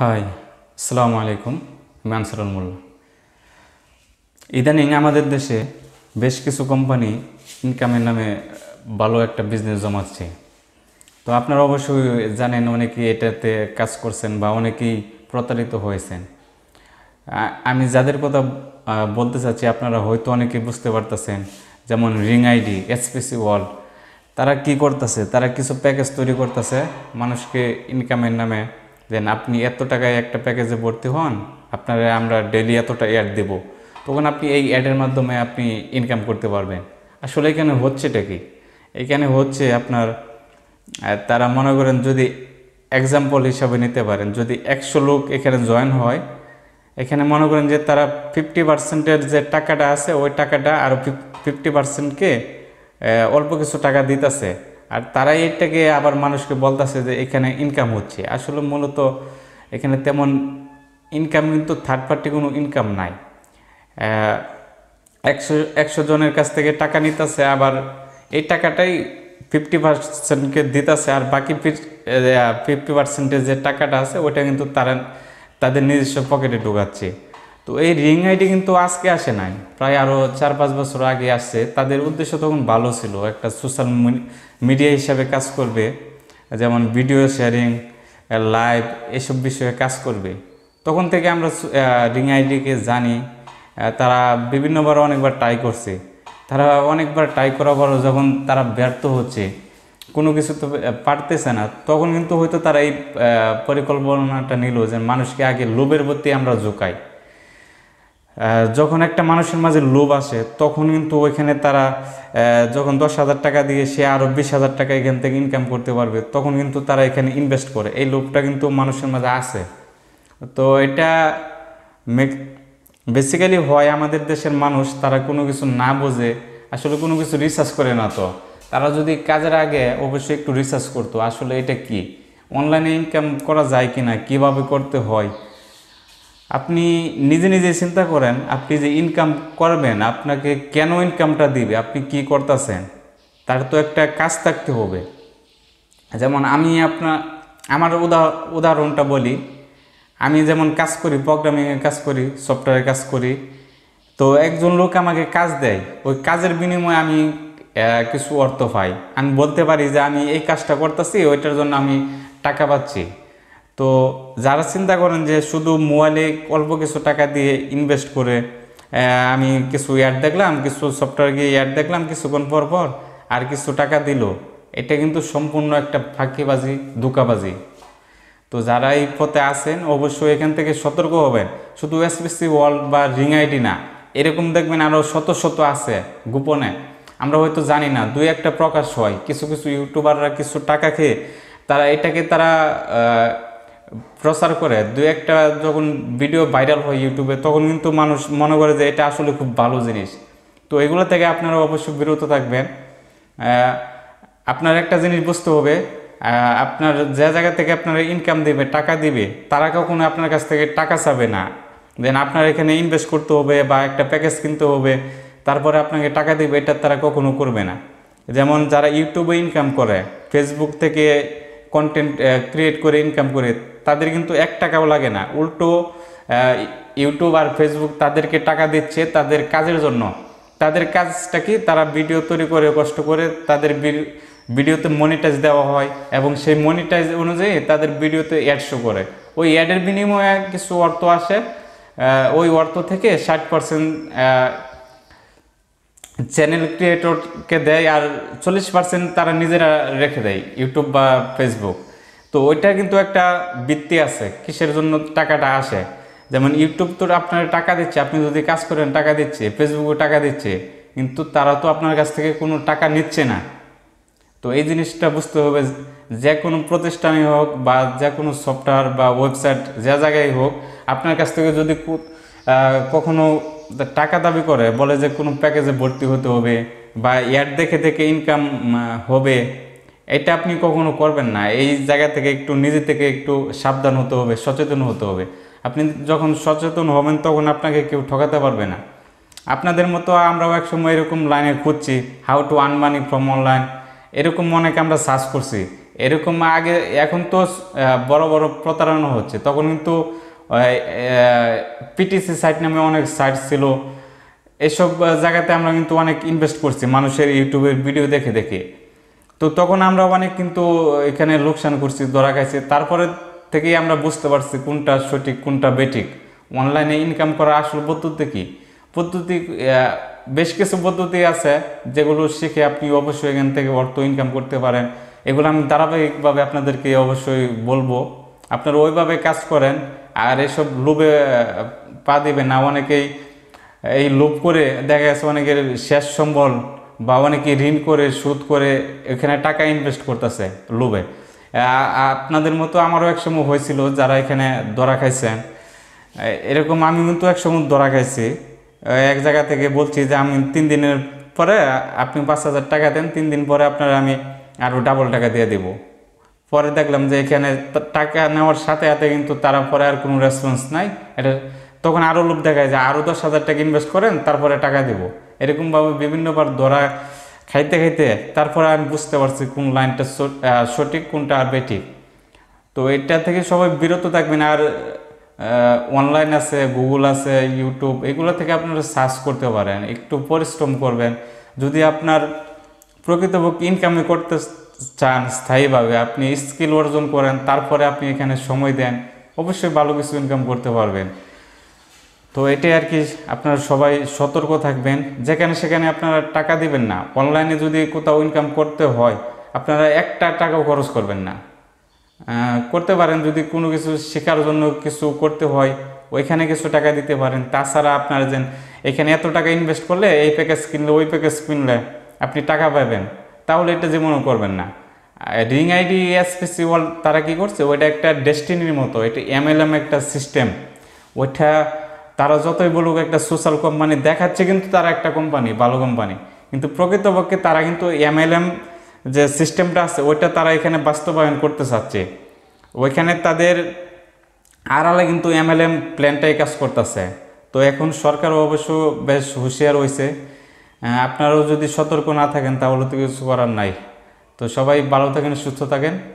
high আসসালামু আলাইকুম আমি আনসারুল মোল্লা ইদানিং আমাদের দেশে বেশ কিছু কোম্পানি ইনকামের নামে ভালো একটা বিজনেস জমাচ্ছে তো আপনারা অবশ্যই জানেন অনেকে এটাতে কাজ করছেন বা অনেকেই প্রতারিত হয়েছেন আমি যাদের কথা বলতে চাচ্ছি আপনারা হয়তো অনেকে বুঝতে পারতেছেন যেমন রিং আইডি এসপিসি ওয়ার্ল্ড তারা কি করতেছে তারা কিছু প্যাকেজ তৈরি করতেছে মানুষকে ইনকামের নামে দেন আপনি এত টাকায় একটা প্যাকেজে ভর্তি হন আপনারা আমরা ডেলি এতটা অ্যাড দেব তখন আপনি এই অ্যাডের মাধ্যমে আপনি ইনকাম করতে পারবেন আসলে এখানে হচ্ছে কি এখানে হচ্ছে আপনার তারা মনে করেন যদি এক্সাম্পল হিসাবে নিতে পারেন যদি একশো লোক এখানে জয়েন হয় এখানে মনে করেন যে তারা ফিফটি পার্সেন্টের যে টাকাটা আছে ওই টাকাটা আরও ফিফটি পার্সেন্টকে অল্প কিছু টাকা দিতেছে আর তারাই এটাকে আবার মানুষকে বলতেছে যে এখানে ইনকাম হচ্ছে আসলে মূলত এখানে তেমন ইনকাম কিন্তু থার্ড পার্টি কোনো ইনকাম নাই একশো একশো জনের কাছ থেকে টাকা নিতেছে আবার এই টাকাটাই ফিফটি পার্সেন্টকে দিতেছে আর বাকি ফিফটি পার্সেন্টের যে টাকাটা আছে ওটা কিন্তু তারা তাদের নিজস্ব পকেটে ঢোকাচ্ছে তো এই রিং আইডি কিন্তু আজকে আসে নাই প্রায় আরও চার পাঁচ বছর আগে আসছে তাদের উদ্দেশ্য তখন ভালো ছিল একটা সোশ্যাল মিডিয়া হিসাবে কাজ করবে যেমন ভিডিও শেয়ারিং লাইভ এসব বিষয়ে কাজ করবে তখন থেকে আমরা রিং আইডিকে জানি তারা বিভিন্নবার অনেকবার ট্রাই করছে তারা অনেকবার ট্রাই করার পরও যখন তারা ব্যর্থ হচ্ছে কোনো কিছু তো পারতেছে না তখন কিন্তু হয়তো তারা এই পরিকল্পনাটা নিল যে মানুষকে আগে লোভের প্রতি আমরা জোকাই যখন একটা মানুষের মাঝে লোভ আসে তখন কিন্তু ওইখানে তারা যখন দশ হাজার টাকা দিয়ে সে আরও বিশ হাজার টাকা এখান থেকে ইনকাম করতে পারবে তখন কিন্তু তারা এখানে ইনভেস্ট করে এই লোভটা কিন্তু মানুষের মাঝে আসে তো এটা বেসিক্যালি হয় আমাদের দেশের মানুষ তারা কোনো কিছু না বোঝে আসলে কোনো কিছু রিসার্চ করে না তো তারা যদি কাজের আগে অবশ্যই একটু রিসার্চ করতো আসলে এটা কি অনলাইনে ইনকাম করা যায় কি না কীভাবে করতে হয় আপনি নিজে নিজে চিন্তা করেন আপনি যে ইনকাম করবেন আপনাকে কেন ইনকামটা দিবে আপনি কি করতেছেন তার তো একটা কাজ থাকতে হবে যেমন আমি আপনার আমার উদাহরণটা বলি আমি যেমন কাজ করি প্রোগ্রামিংয়ে কাজ করি সফটওয়্যারের কাজ করি তো একজন লোক আমাকে কাজ দেয় ওই কাজের বিনিময়ে আমি কিছু অর্থ পাই আমি বলতে পারি যে আমি এই কাজটা করতেছি ওইটার জন্য আমি টাকা পাচ্ছি তো যারা চিন্তা করেন যে শুধু মোবাইলে অল্প কিছু টাকা দিয়ে ইনভেস্ট করে আমি কিছু অ্যাড দেখলাম কিছু সফটওয়্যার গিয়ে অ্যাড দেখলাম কিছুক্ষণ পর পর আর কিছু টাকা দিল এটা কিন্তু সম্পূর্ণ একটা ফাঁকিবাজি ধোকাবাজি তো যারা এই পথে আছেন অবশ্যই এখান থেকে সতর্ক হবেন শুধু এসপিসি ওয়ার্ল্ড বা রিং আইডি না এরকম দেখবেন আরও শত শত আছে গোপনে আমরা হয়তো জানি না দুই একটা প্রকাশ হয় কিছু কিছু ইউটিউবাররা কিছু টাকা খেয়ে তারা এটাকে তারা প্রচার করে দু একটা যখন ভিডিও ভাইরাল হয় ইউটিউবে তখন কিন্তু মানুষ মনে করে যে এটা আসলে খুব ভালো জিনিস তো এগুলো থেকে আপনারা অবশ্যই বিরত থাকবেন আপনার একটা জিনিস বুঝতে হবে আপনার যে জায়গা থেকে আপনারা ইনকাম দিবে টাকা দিবে তারা কখনো আপনার কাছ থেকে টাকা চাবে না দেন আপনার এখানে ইনভেস্ট করতে হবে বা একটা প্যাকেজ কিনতে হবে তারপরে আপনাকে টাকা দিবে এটা তারা কখনো করবে না যেমন যারা ইউটিউবে ইনকাম করে ফেসবুক থেকে কন্টেন্ট ক্রিয়েট uh, করে ইনকাম করে তাদের কিন্তু এক টাকাও লাগে না উল্টো ইউটিউব আর ফেসবুক তাদেরকে টাকা দিচ্ছে তাদের কাজের জন্য তাদের কাজটা কি তারা ভিডিও তৈরি করে কষ্ট করে তাদের ভিডিওতে মনিটাইজ দেওয়া হয় এবং সেই মনিটাইজ অনুযায়ী তাদের ভিডিওতে অ্যাড শো করে ওই অ্যাডের বিনিময়ে কিছু অর্থ আসে ওই অর্থ থেকে ষাট পার্সেন্ট চ্যানেল ক্রিয়েটরকে দেয় আর চল্লিশ পার্সেন্ট তারা নিজেরা রেখে দেয় ইউটিউব বা ফেসবুক তো ওইটা কিন্তু একটা বৃত্তি আছে কিসের জন্য টাকাটা আসে যেমন ইউটিউব তো আপনার টাকা দিচ্ছে আপনি যদি কাজ করেন টাকা দিচ্ছে ফেসবুকও টাকা দিচ্ছে কিন্তু তারা তো আপনার কাছ থেকে কোনো টাকা নিচ্ছে না তো এই জিনিসটা বুঝতে হবে যে কোনো প্রতিষ্ঠানে হোক বা যে কোনো সফটওয়্যার বা ওয়েবসাইট যে জায়গায় হোক আপনার কাছ থেকে যদি কখনো টাকা দাবি করে বলে যে কোনো প্যাকেজে ভর্তি হতে হবে বা ইয়ার দেখে থেকে ইনকাম হবে এটা আপনি কখনো করবেন না এই জায়গা থেকে একটু নিজে থেকে একটু সাবধান হতে হবে সচেতন হতে হবে আপনি যখন সচেতন হবেন তখন আপনাকে কেউ ঠকাতে পারবে না আপনাদের মতো আমরাও একসময় এরকম লাইনে খুঁজছি how to earn money from online এরকম অনেকে আমরা সার্চ করছি এরকম আগে এখন তো বড় বড় প্রতারণা হচ্ছে তখন কিন্তু পিটিসি সাইট নামে অনেক সাইট ছিল এসব জায়গাতে আমরা কিন্তু অনেক ইনভেস্ট করছি মানুষের ইউটিউবের ভিডিও দেখে দেখে তো তখন আমরা অনেক কিন্তু এখানে লোকসান করছি ধরা খাইছি তারপরে থেকেই আমরা বুঝতে পারছি কোনটা সঠিক কোনটা বেঠিক অনলাইনে ইনকাম করা আসল পদ্ধতি কী পদ্ধতি বেশ কিছু পদ্ধতি আছে যেগুলো শিখে আপনি অবশ্যই এখান থেকে অর্থ ইনকাম করতে পারেন এগুলো আমি ধারাবাহিকভাবে আপনাদেরকে অবশ্যই বলবো আপনারা ওইভাবে কাজ করেন আর এসব লোভে পা দেবে না অনেকেই এই লোভ করে দেখা গেছে অনেকের শেষ সম্বল বা অনেকে ঋণ করে সুদ করে এখানে টাকা ইনভেস্ট করতেছে লোভে আপনাদের মতো আমারও এক সময় হয়েছিল যারা এখানে দরা খাইছেন এরকম আমি কিন্তু এক সময় দরা খাইছি এক জায়গা থেকে বলছি যে আমি তিন দিনের পরে আপনি পাঁচ হাজার টাকা দেন তিন দিন পরে আপনার আমি আরও ডাবল টাকা দিয়ে দেবো পরে দেখলাম যে এখানে টাকা নেওয়ার সাথে সাথে কিন্তু তারা পরে আর কোনো রেসপন্স নাই এটা তখন আরও লোক দেখায় যে আরও দশ হাজার টাকা ইনভেস্ট করেন তারপরে টাকা দেব এরকমভাবে বিভিন্নবার ধরা খাইতে খাইতে তারপরে আমি বুঝতে পারছি কোন লাইনটা সঠিক কোনটা আর বেঠিক তো এটা থেকে সবাই বিরত থাকবেন আর অনলাইন আছে গুগল আছে ইউটিউব এগুলো থেকে আপনারা সার্চ করতে পারেন একটু পরিশ্রম করবেন যদি আপনার প্রকৃতপক্ষে ইনকামে করতে চান স্থায়ীভাবে আপনি স্কিল অর্জন করেন তারপরে আপনি এখানে সময় দেন অবশ্যই ভালো কিছু ইনকাম করতে পারবেন তো এটাই আর কি আপনারা সবাই সতর্ক থাকবেন যেখানে সেখানে আপনারা টাকা দিবেন না অনলাইনে যদি কোথাও ইনকাম করতে হয় আপনারা একটা টাকাও খরচ করবেন না করতে পারেন যদি কোনো কিছু শেখার জন্য কিছু করতে হয় ওইখানে কিছু টাকা দিতে পারেন তাছাড়া আপনারা যেন এখানে এত টাকা ইনভেস্ট করলে এই প্যাকেজ কিনলে ওই প্যাকেজ কিনলে আপনি টাকা পাবেন তাহলে এটা যে মনে করবেন না রিং আইডি এসপিসি ওয়ার্ল্ড তারা কি করছে ওইটা একটা ডেস্টিনির মতো এটা এমএলএম একটা সিস্টেম ওইটা তারা যতই বলুক একটা সোশ্যাল কোম্পানি দেখাচ্ছে কিন্তু তারা একটা কোম্পানি ভালো কোম্পানি কিন্তু প্রকৃতপক্ষে তারা কিন্তু এমএলএম যে সিস্টেমটা আছে ওইটা তারা এখানে বাস্তবায়ন করতে চাচ্ছে ওইখানে তাদের আড়ালে কিন্তু এমএলএম প্ল্যানটাই কাজ করতেছে তো এখন সরকারও অবশ্য বেশ হুঁশিয়ার হয়েছে হ্যাঁ, আপনারাও যদি সতর্ক না থাকেন তাহলে তো কিছু করার নাই তো সবাই ভালো থাকেন সুস্থ থাকেন